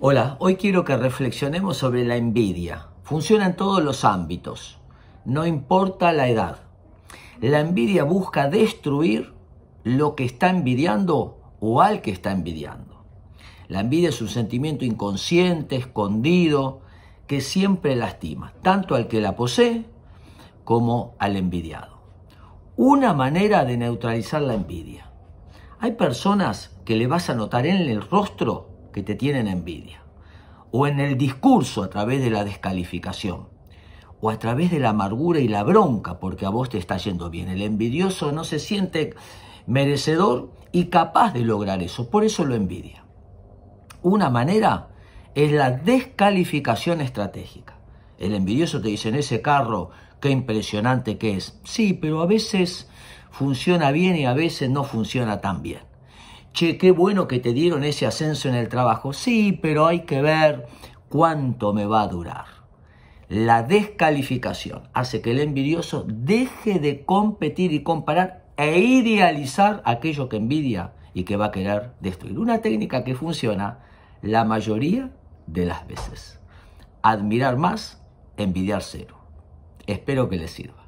Hola, hoy quiero que reflexionemos sobre la envidia. Funciona en todos los ámbitos, no importa la edad. La envidia busca destruir lo que está envidiando o al que está envidiando. La envidia es un sentimiento inconsciente, escondido, que siempre lastima, tanto al que la posee como al envidiado. Una manera de neutralizar la envidia. Hay personas que le vas a notar en el rostro te tienen envidia, o en el discurso a través de la descalificación, o a través de la amargura y la bronca porque a vos te está yendo bien. El envidioso no se siente merecedor y capaz de lograr eso, por eso lo envidia. Una manera es la descalificación estratégica. El envidioso te dice en ese carro, qué impresionante que es. Sí, pero a veces funciona bien y a veces no funciona tan bien che, qué bueno que te dieron ese ascenso en el trabajo. Sí, pero hay que ver cuánto me va a durar. La descalificación hace que el envidioso deje de competir y comparar e idealizar aquello que envidia y que va a querer destruir. Una técnica que funciona la mayoría de las veces. Admirar más, envidiar cero. Espero que les sirva.